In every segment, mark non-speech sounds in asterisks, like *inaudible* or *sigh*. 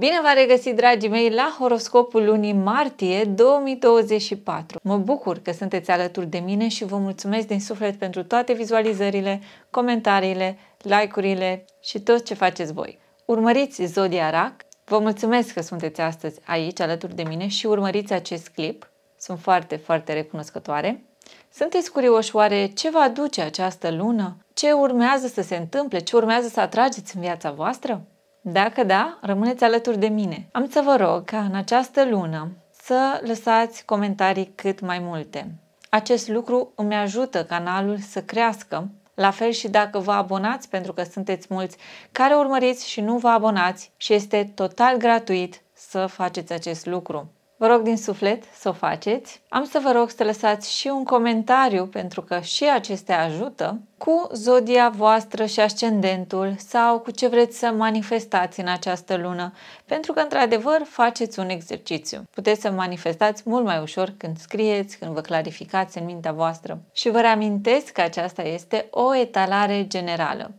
Bine v-a regăsit, dragii mei, la horoscopul lunii martie 2024. Mă bucur că sunteți alături de mine și vă mulțumesc din suflet pentru toate vizualizările, comentariile, like-urile și tot ce faceți voi. Urmăriți Zodia Rac, vă mulțumesc că sunteți astăzi aici alături de mine și urmăriți acest clip. Sunt foarte, foarte recunoscătoare. Sunteți curioși oare ce va aduce această lună? Ce urmează să se întâmple? Ce urmează să atrageți în viața voastră? Dacă da, rămâneți alături de mine. Am să vă rog ca în această lună să lăsați comentarii cât mai multe. Acest lucru îmi ajută canalul să crească. La fel și dacă vă abonați, pentru că sunteți mulți care urmăriți și nu vă abonați și este total gratuit să faceți acest lucru. Vă rog din suflet să o faceți. Am să vă rog să lăsați și un comentariu pentru că și acestea ajută cu zodia voastră și ascendentul sau cu ce vreți să manifestați în această lună, pentru că într-adevăr faceți un exercițiu. Puteți să manifestați mult mai ușor când scrieți, când vă clarificați în mintea voastră. Și vă reamintesc că aceasta este o etalare generală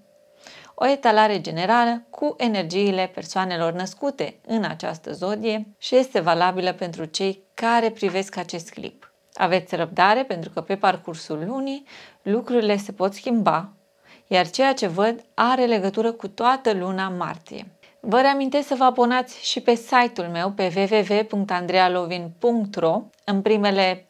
o etalare generală cu energiile persoanelor născute în această zodie și este valabilă pentru cei care privesc acest clip. Aveți răbdare pentru că pe parcursul lunii lucrurile se pot schimba, iar ceea ce văd are legătură cu toată luna martie. Vă reamintesc să vă abonați și pe site-ul meu pe www.andrealovin.ro În primele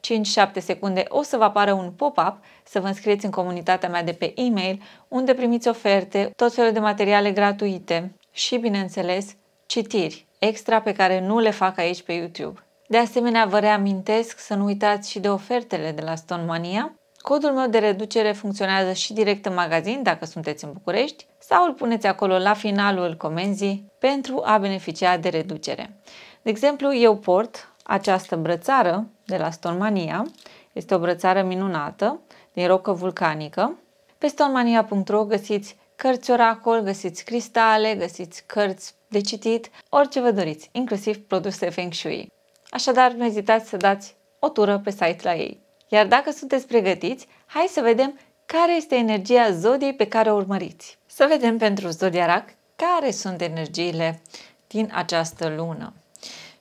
5-7 secunde o să vă apară un pop-up să vă înscrieți în comunitatea mea de pe e-mail unde primiți oferte, tot felul de materiale gratuite și, bineînțeles, citiri extra pe care nu le fac aici pe YouTube. De asemenea, vă reamintesc să nu uitați și de ofertele de la Stone Mania Codul meu de reducere funcționează și direct în magazin dacă sunteți în București sau îl puneți acolo la finalul comenzii pentru a beneficia de reducere. De exemplu, eu port această brățară de la Stormania, este o brățară minunată din rocă vulcanică. Pe stormania.ro găsiți cărți oracol, găsiți cristale, găsiți cărți de citit, orice vă doriți, inclusiv produse Feng Shui. Așadar, nu ezitați să dați o tură pe site la ei. Iar dacă sunteți pregătiți, hai să vedem care este energia zodiei pe care o urmăriți. Să vedem pentru zodia rac care sunt energiile din această lună.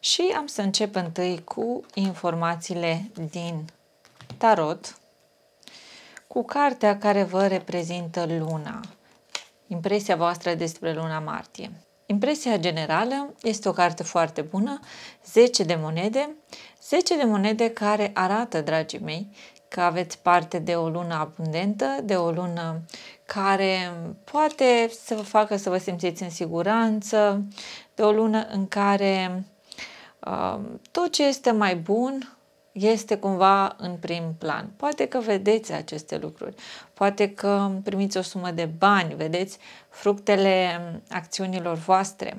Și am să încep întâi cu informațiile din tarot, cu cartea care vă reprezintă luna, impresia voastră despre luna martie. Impresia generală este o carte foarte bună, 10 de monede, 10 de monede care arată, dragii mei, că aveți parte de o lună abundentă, de o lună care poate să vă facă să vă simțiți în siguranță, de o lună în care uh, tot ce este mai bun este cumva în prim plan. Poate că vedeți aceste lucruri, poate că primiți o sumă de bani, vedeți fructele acțiunilor voastre,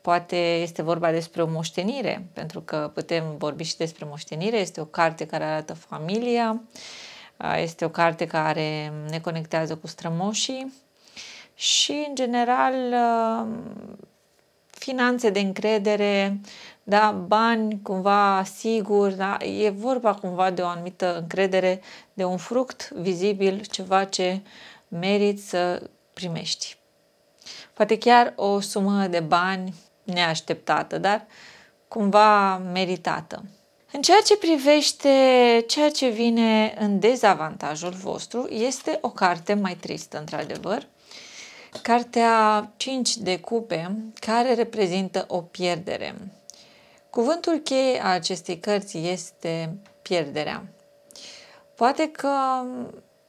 poate este vorba despre o moștenire, pentru că putem vorbi și despre moștenire, este o carte care arată familia, este o carte care ne conectează cu strămoșii și, în general, finanțe de încredere, uh, da, bani cumva sigur, da, e vorba cumva de o anumită încredere, de un fruct vizibil, ceva ce meriți să primești. Poate chiar o sumă de bani neașteptată, dar cumva meritată. În ceea ce privește ceea ce vine în dezavantajul vostru, este o carte mai tristă, într-adevăr, cartea 5 de cupe, care reprezintă o pierdere. Cuvântul cheie a acestei cărți este pierderea. Poate că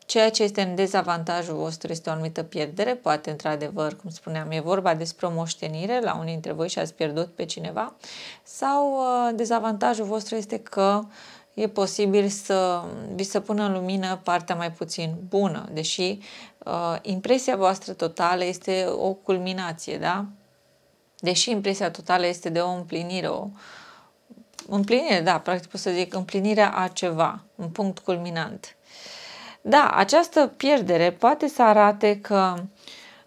ceea ce este în dezavantajul vostru este o anumită pierdere, poate într-adevăr, cum spuneam, e vorba despre o moștenire, la unii dintre voi și ați pierdut pe cineva, sau uh, dezavantajul vostru este că e posibil să vi se pună în lumină partea mai puțin bună, deși uh, impresia voastră totală este o culminație, da? Deși impresia totală este de o împlinire, o împlinire, da, practic pot să zic împlinirea a ceva, un punct culminant. Da, această pierdere poate să arate că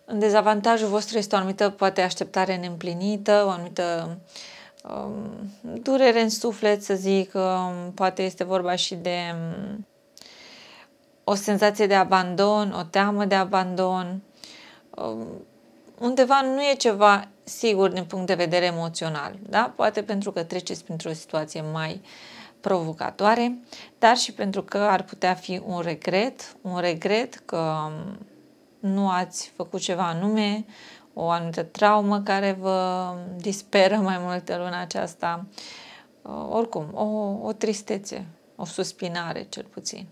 în dezavantajul vostru este o anumită, poate, așteptare neîmplinită, o anumită um, durere în suflet, să zic, um, poate este vorba și de um, o senzație de abandon, o teamă de abandon, um, undeva nu e ceva sigur din punct de vedere emoțional, da? poate pentru că treceți printr-o situație mai provocatoare, dar și pentru că ar putea fi un regret, un regret că um, nu ați făcut ceva anume, o anumită traumă care vă disperă mai multe luna aceasta, uh, oricum, o, o tristețe, o suspinare cel puțin.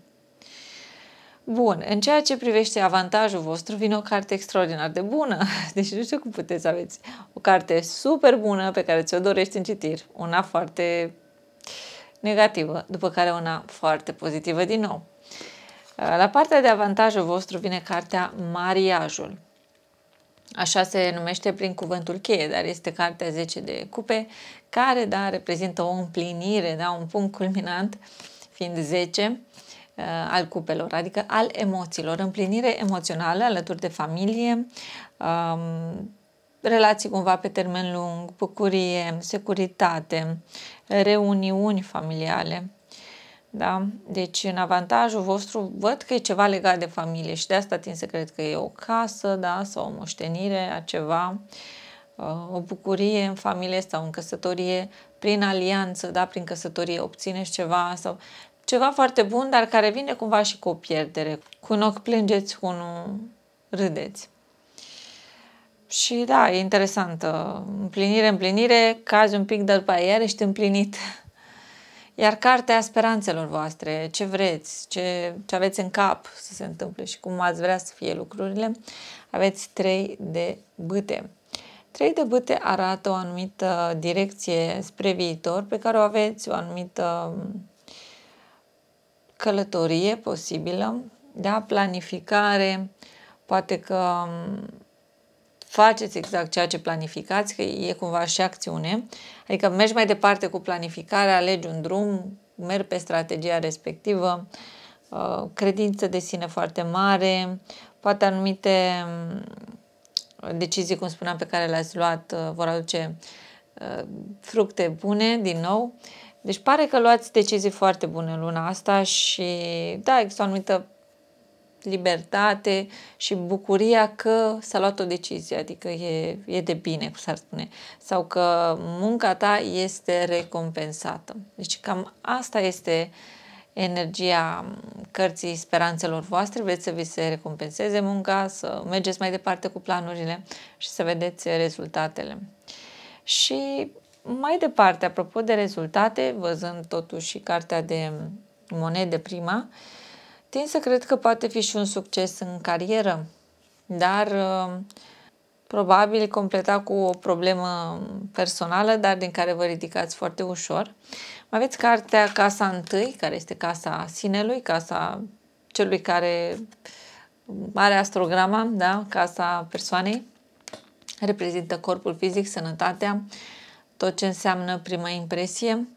Bun, în ceea ce privește avantajul vostru, vine o carte extraordinar de bună. *laughs* Deci nu știu cum puteți aveți o carte super bună pe care ți-o dorești în citir. una foarte negativă, după care una foarte pozitivă din nou. Uh, la partea de avantajul vostru vine cartea Mariajul. Așa se numește prin cuvântul cheie, dar este cartea 10 de cupe, care da, reprezintă o împlinire, da, un punct culminant, fiind 10, uh, Uh, al cupelor, adică al emoțiilor, împlinire emoțională alături de familie, um, relații cumva pe termen lung, bucurie, securitate, reuniuni familiale. Da? Deci în avantajul vostru văd că e ceva legat de familie și de asta tin să cred că e o casă da? sau o moștenire a ceva, uh, o bucurie în familie sau în căsătorie, prin alianță, da? prin căsătorie obțineți ceva sau ceva foarte bun, dar care vine cumva și cu o pierdere. Cu un ochi plângeți, cu unul râdeți. Și da, e interesantă. Împlinire, împlinire, cazi un pic, dar după aia ești împlinit. *laughs* Iar cartea speranțelor voastre, ce vreți, ce, ce aveți în cap să se întâmple și cum ați vrea să fie lucrurile, aveți trei de bâte. Trei de bâte arată o anumită direcție spre viitor pe care o aveți, o anumită călătorie posibilă, da? planificare, poate că um, faceți exact ceea ce planificați, că e cumva și acțiune, adică mergi mai departe cu planificarea, alegi un drum, mergi pe strategia respectivă, uh, credință de sine foarte mare, poate anumite um, decizii, cum spuneam, pe care le-ați luat uh, vor aduce uh, fructe bune din nou, deci pare că luați decizii foarte bune luna asta și da, există o anumită libertate și bucuria că s-a luat o decizie, adică e, e de bine, cum s-ar spune, sau că munca ta este recompensată. Deci cam asta este energia cărții speranțelor voastre, vreți să vi se recompenseze munca, să mergeți mai departe cu planurile și să vedeți rezultatele. Și mai departe, apropo de rezultate, văzând totuși cartea de monede prima, tind să cred că poate fi și un succes în carieră, dar uh, probabil completa cu o problemă personală, dar din care vă ridicați foarte ușor. Mai aveți cartea Casa Întâi, care este casa sinelui, casa celui care are astrograma, da? casa persoanei, reprezintă corpul fizic, sănătatea, uh, tot ce înseamnă prima impresie.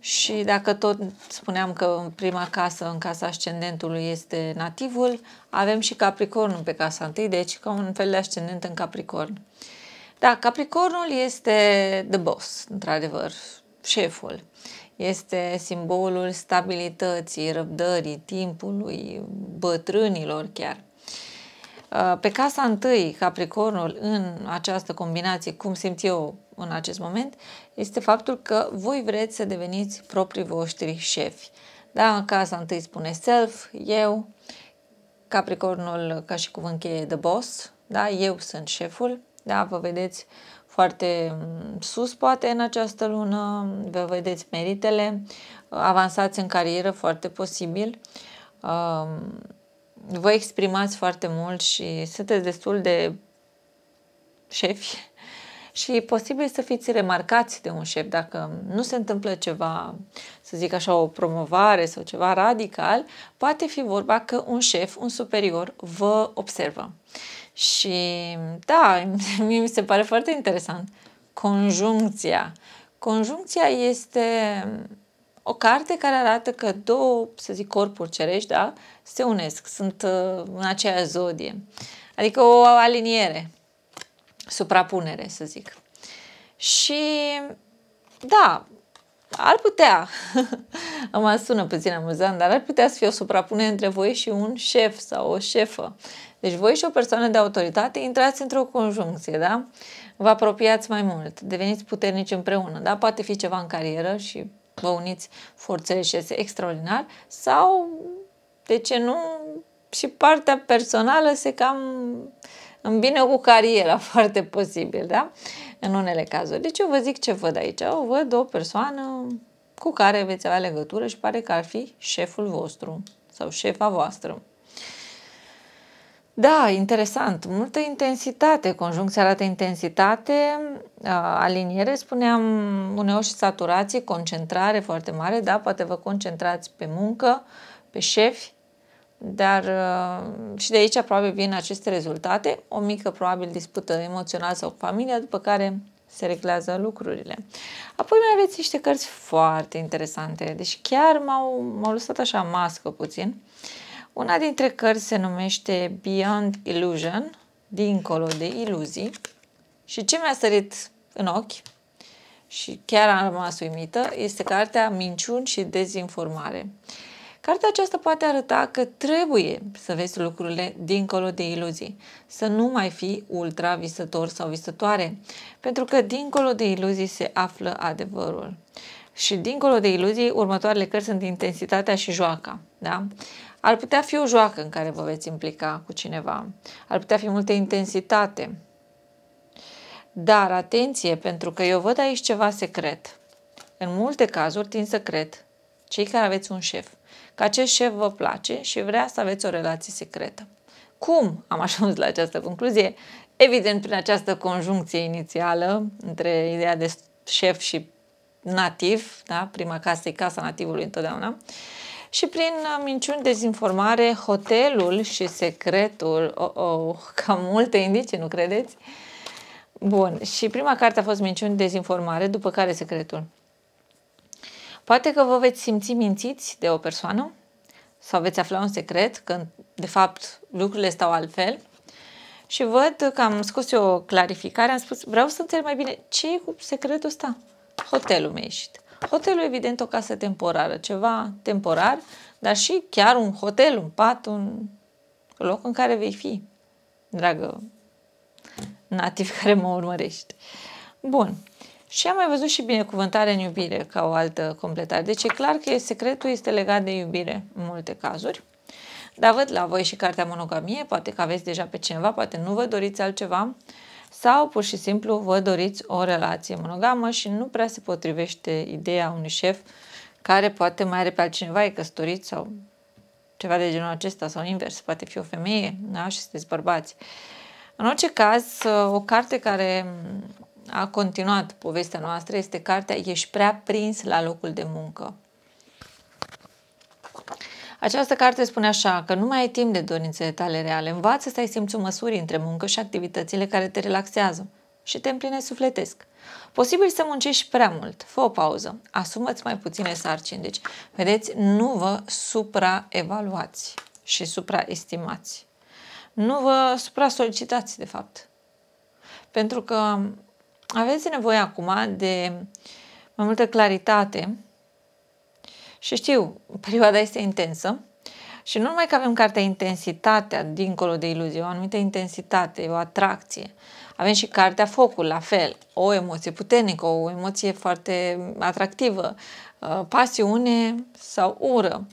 Și dacă tot spuneam că în prima casă, în casa ascendentului, este nativul, avem și Capricornul pe casa întâi, deci ca un fel de ascendent în Capricorn. Da, Capricornul este the boss, într-adevăr, șeful. Este simbolul stabilității, răbdării, timpului, bătrânilor chiar. Uh, pe casa întâi, Capricornul, în această combinație, cum simt eu în acest moment, este faptul că voi vreți să deveniți proprii voștri șefi. Da, în casa întâi spune self, eu, Capricornul ca și cuvânt cheie the boss, da, eu sunt șeful, da, vă vedeți foarte mm, sus poate în această lună, vă vedeți meritele, uh, avansați în carieră foarte posibil, um, vă exprimați foarte mult și sunteți destul de șefi *laughs* și posibil să fiți remarcați de un șef dacă nu se întâmplă ceva, să zic așa, o promovare sau ceva radical, poate fi vorba că un șef, un superior, vă observă. Și da, mie *laughs* mi se pare foarte interesant. Conjuncția. Conjuncția este o carte care arată că două, să zic, corpuri cerești, da, se unesc, sunt uh, în aceea zodie. Adică o aliniere, suprapunere, să zic. Și da, ar putea, *laughs* mă sună puțin amuzant, dar ar putea să fie o suprapunere între voi și un șef sau o șefă. Deci voi și o persoană de autoritate intrați într-o conjuncție, da? Vă apropiați mai mult, deveniți puternici împreună, da? Poate fi ceva în carieră și vă uniți forțele și este extraordinar sau de ce nu, și partea personală se cam îmbină cu cariera *laughs* foarte posibil, da? În unele cazuri. Deci eu vă zic ce văd aici. Eu văd o persoană cu care veți avea legătură și pare că ar fi șeful vostru sau șefa voastră. Da, interesant. Multă intensitate. Conjuncția arată intensitate, aliniere, spuneam, uneori și saturație, concentrare foarte mare, da, poate vă concentrați pe muncă, pe șefi, dar uh, și de aici probabil vin aceste rezultate, o mică probabil dispută emoțională sau cu familia, după care se reglează lucrurile. Apoi mai aveți niște cărți foarte interesante, deci chiar m-au, m-au lăsat așa mască puțin. Una dintre cărți se numește Beyond Illusion, dincolo de iluzii. Și ce mi-a sărit în ochi și chiar am rămas uimită este cartea Minciuni și dezinformare. Uh, Cartea aceasta poate arăta că trebuie să vezi lucrurile dincolo de iluzii, să nu mai fii ultra visător sau visătoare, pentru că dincolo de iluzii se află adevărul. Și dincolo de iluzii, următoarele cărți sunt intensitatea și joaca. Da? Ar putea fi o joacă în care vă veți implica cu cineva. Ar putea fi multă intensitate. Dar atenție, pentru că eu văd aici ceva secret. În multe cazuri tind secret. Cei care aveți un șef, că acest șef vă place și vrea să aveți o relație secretă. Cum am ajuns la această concluzie? Evident, prin această conjuncție inițială între ideea de șef și nativ, da? prima casă e casa nativului întotdeauna, și prin uh, minciuni, dezinformare, hotelul și secretul, oh, oh, cam multe indicii, nu credeți? Bun, și prima carte a fost minciuni, dezinformare, după care secretul. Poate că vă veți simți mințiți de o persoană sau veți afla un secret când, de fapt, lucrurile stau altfel. Și văd că am scos eu o clarificare, am spus, vreau să înțeleg mai bine ce e cu secretul ăsta. Hotelul mi-a ieșit. Hotelul, evident, o casă temporară, ceva temporar, dar și chiar un hotel, un pat, un loc în care vei fi, dragă nativ care mă urmărești. Bun, și am mai văzut și binecuvântare în iubire ca o altă completare. Deci e clar că secretul este legat de iubire în multe cazuri. Dar văd la voi și cartea monogamie, poate că aveți deja pe cineva, poate nu vă doriți altceva sau pur și simplu vă doriți o relație monogamă și nu prea se potrivește ideea unui șef care poate mai are pe altcineva, e căsătorit sau ceva de genul acesta sau invers, poate fi o femeie da? și sunteți bărbați. În orice caz, o carte care a continuat povestea noastră este cartea Ești prea prins la locul de muncă. Această carte spune așa că nu mai ai timp de dorințele tale reale. Învață să ai simțul măsurii între muncă și activitățile care te relaxează și te împlinesc sufletesc. Posibil să muncești prea mult. Fă o pauză. Asumă-ți mai puține sarcini. Deci, vedeți, nu vă supraevaluați și supraestimați. Nu vă supra-solicitați, de fapt. Pentru că aveți nevoie acum de mai multă claritate și știu, *laughs* perioada este intensă și nu numai că avem cartea intensitatea dincolo de iluzie, o anumită intensitate, o atracție, avem și cartea focul, la fel, o emoție puternică, o emoție foarte atractivă, uh, pasiune sau ură,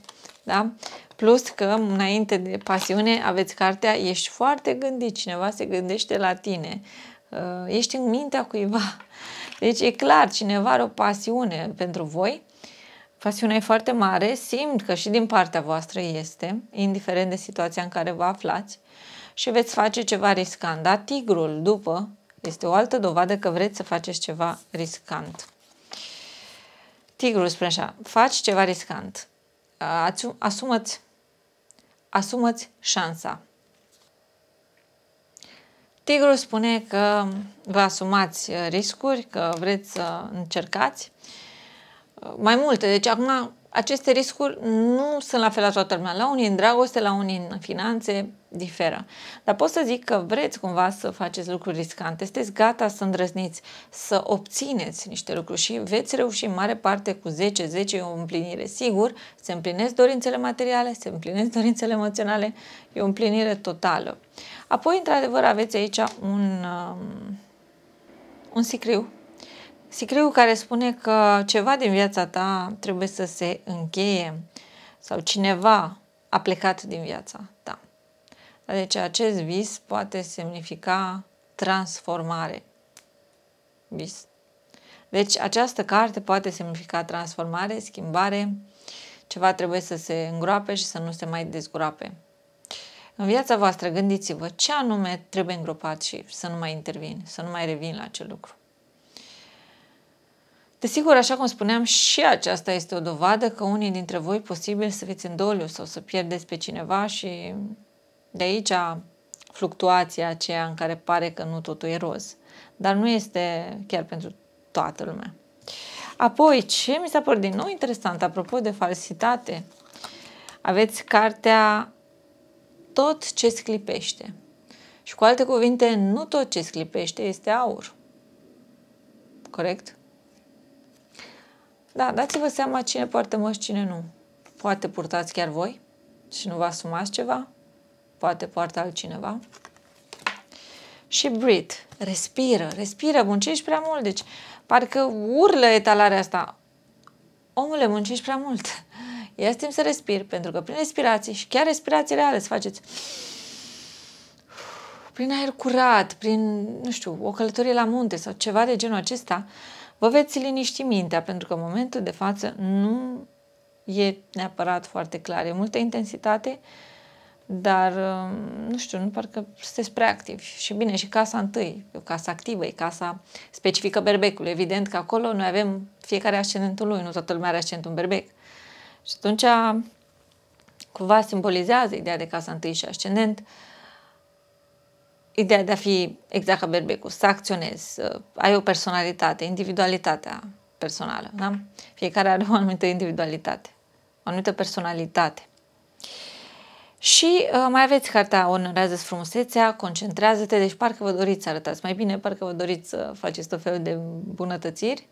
da? Plus că înainte de pasiune aveți cartea, ești foarte gândit, cineva se gândește la tine, Uh, ești în mintea cuiva. Deci e clar, cineva are o pasiune pentru voi, pasiunea e foarte mare, simt că și din partea voastră este, indiferent de situația în care vă aflați, și veți face ceva riscant. Dar tigrul, după, este o altă dovadă că vreți să faceți ceva riscant. Tigrul spune așa, faci ceva riscant, uh, asumați, asumați șansa. Tigru spune că vă asumați uh, riscuri, că vreți să încercați uh, mai multe. Deci acum aceste riscuri nu sunt la fel la toată lumea. La unii în dragoste, la unii în finanțe, diferă. Dar pot să zic că vreți cumva să faceți lucruri riscante, sunteți gata să îndrăzniți, să obțineți niște lucruri și veți reuși în mare parte cu 10-10 e o împlinire. Sigur, se împlinesc dorințele materiale, se împlinesc dorințele emoționale, e o împlinire totală. Apoi, într-adevăr, aveți aici un, um, un sicriu. Sicriu care spune că ceva din viața ta trebuie să se încheie sau cineva a plecat din viața ta. Deci acest vis poate semnifica transformare. Vis. Deci această carte poate semnifica transformare, schimbare, ceva trebuie să se îngroape și să nu se mai dezgroape. În viața voastră gândiți-vă ce anume trebuie îngropat și să nu mai intervin, să nu mai revin la acel lucru. Desigur, așa cum spuneam, și aceasta este o dovadă că unii dintre voi posibil să fiți în doliu sau să pierdeți pe cineva și de aici fluctuația aceea în care pare că nu totul e roz. Dar nu este chiar pentru toată lumea. Apoi, ce mi s-a părut din nou interesant, apropo de falsitate, aveți cartea tot ce sclipește. Și cu alte cuvinte, nu tot ce sclipește este aur. Corect? Da, dați-vă seama cine poartă măști, cine nu. Poate purtați chiar voi și nu vă asumați ceva. Poate poartă altcineva. Și breathe. Respiră, respiră, muncești prea mult. Deci, parcă urlă etalarea asta. Omule, muncești prea mult ia timp să respir, pentru că prin respirație și chiar respirații reale să faceți prin aer curat, prin, nu știu, o călătorie la munte sau ceva de genul acesta, vă veți liniști mintea, pentru că în momentul de față nu e neapărat foarte clar. E multă intensitate, dar, um, nu știu, nu parcă sunteți prea activi. Și bine, și casa întâi, e o casă activă, e casa specifică berbecului. Evident că acolo noi avem fiecare ascendentul lui, nu toată lumea are ascendentul berbec. Și atunci cumva simbolizează ideea de casa întâi și ascendent, ideea de a fi exact ca berbecu, să acționezi, să ai o personalitate, individualitatea personală. Da? Fiecare are o anumită individualitate, o anumită personalitate. Și uh, mai aveți cartea Onorează-ți frumusețea, concentrează-te, deci parcă vă doriți să arătați mai bine, parcă vă doriți să faceți tot felul de bunătățiri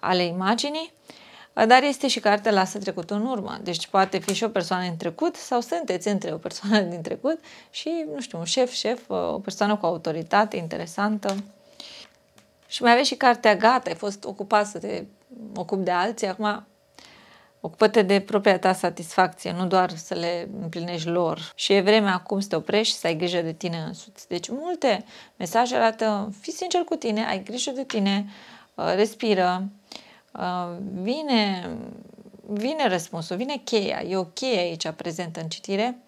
ale imaginii. Uh, dar este și cartea Lasă trecutul în urmă. Deci poate fi și o persoană din trecut sau sunteți între o persoană din trecut și, nu știu, un șef, șef, o persoană cu autoritate interesantă. Și mai aveți și cartea Gata, ai fost ocupat să te ocupi de alții, acum ocupă-te de propria ta satisfacție, nu doar să le împlinești lor. Și e vremea acum să te oprești și să ai grijă de tine însuți. Deci multe mesaje arată, fii sincer cu tine, ai grijă de tine, uh, respiră, Ah, vine, vine răspunsul, vine cheia, e o cheie aici prezentă în citire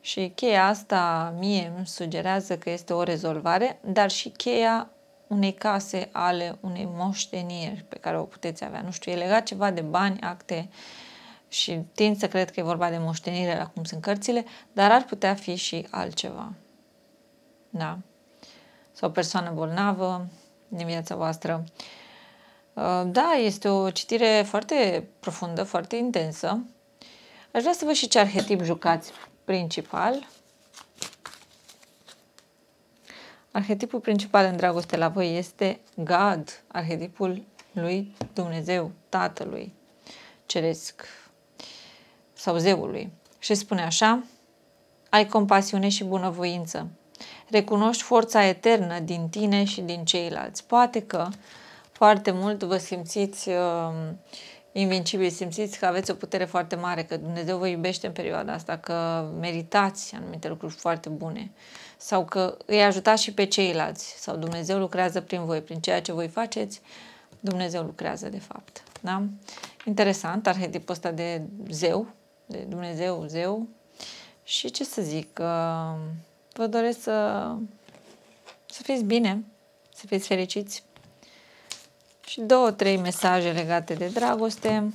și cheia asta mie îmi sugerează că este o rezolvare, dar și cheia unei case ale unei moșteniri pe care o puteți avea. Nu știu, e legat ceva de bani, acte și tind să cred că e vorba de moștenire la cum sunt cărțile, dar ar putea fi și altceva. Da? Sau persoană bolnavă din viața voastră. Uh, Uh, da, este o citire foarte profundă, foarte intensă. Aș vrea să văd și ce arhetip jucați principal. Arhetipul principal în dragoste la voi este God, arhetipul lui Dumnezeu, Tatălui Ceresc sau Zeului. Și spune așa, ai compasiune și bunăvoință. Recunoști forța eternă din tine și din ceilalți. Poate că uh, foarte mult, vă simțiți uh, invincibili, simțiți că aveți o putere foarte mare, că Dumnezeu vă iubește în perioada asta, că meritați anumite lucruri foarte bune sau că îi ajutați și pe ceilalți sau Dumnezeu lucrează prin voi, prin ceea ce voi faceți, Dumnezeu lucrează de fapt. Da? Interesant, arhetipul ăsta de zeu, de Dumnezeu, zeu. Și ce să zic, uh, vă doresc să, să fiți bine, să fiți fericiți, și două, trei mesaje legate de dragoste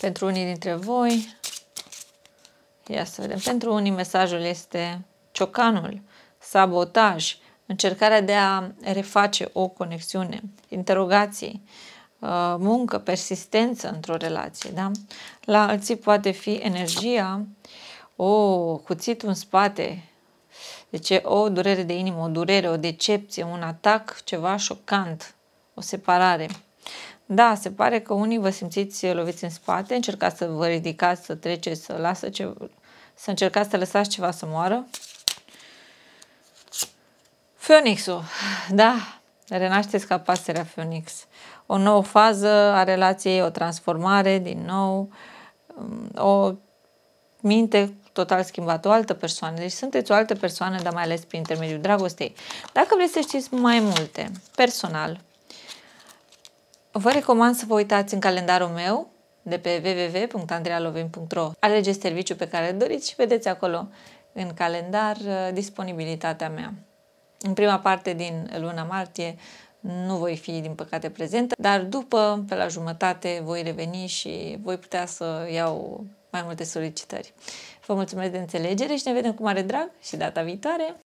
pentru unii dintre voi. Ia să vedem. Pentru unii mesajul este ciocanul, sabotaj, încercarea de a reface o conexiune, interogații, uh, muncă, persistență într-o relație. Da? La alții poate fi energia, o cuțit în spate, deci o durere de inimă, o durere, o decepție, un atac, ceva șocant, o separare. Da, se pare că unii vă simțiți loviți în spate, încercați să vă ridicați, să treceți, să lasă ce... să încercați să lăsați ceva să moară. Phoenixul, da, renașteți ca pasărea Phoenix. O nouă fază a relației, o transformare din nou, o minte total schimbat, o altă persoană. Deci sunteți o altă persoană, dar mai ales prin intermediul dragostei. Dacă vreți să știți mai multe, personal, vă recomand să vă uitați în calendarul meu de pe www.andrealovin.ro Alegeți serviciul pe care îl doriți și vedeți acolo în calendar uh, disponibilitatea mea. În prima parte din luna martie nu voi fi, din păcate, prezentă, dar după, pe la jumătate, voi reveni și voi putea să iau mai multe solicitări. Vă mulțumesc de înțelegere și ne vedem cu mare drag și data viitoare!